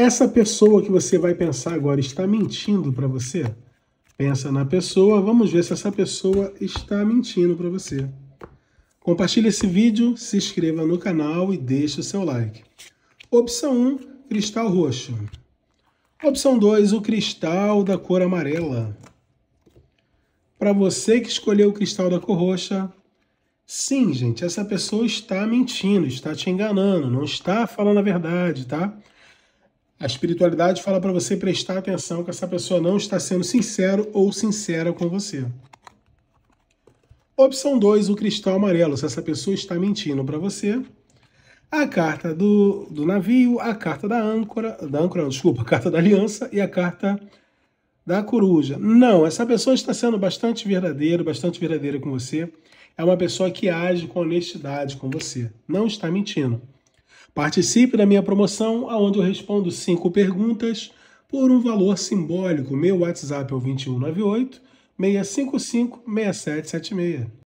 Essa pessoa que você vai pensar agora está mentindo para você? Pensa na pessoa, vamos ver se essa pessoa está mentindo para você. Compartilhe esse vídeo, se inscreva no canal e deixe o seu like. Opção 1, cristal roxo. Opção 2, o cristal da cor amarela. Para você que escolheu o cristal da cor roxa, sim, gente, essa pessoa está mentindo, está te enganando, não está falando a verdade, tá? A espiritualidade fala para você prestar atenção que essa pessoa não está sendo sincero ou sincera com você. Opção 2, o cristal amarelo, se essa pessoa está mentindo para você. A carta do, do navio, a carta da âncora, da âncora, desculpa, a carta da aliança e a carta da coruja. Não, essa pessoa está sendo bastante verdadeira, bastante verdadeira com você. É uma pessoa que age com honestidade com você. Não está mentindo. Participe da minha promoção, onde eu respondo cinco perguntas por um valor simbólico. Meu WhatsApp é o 2198 655 6776.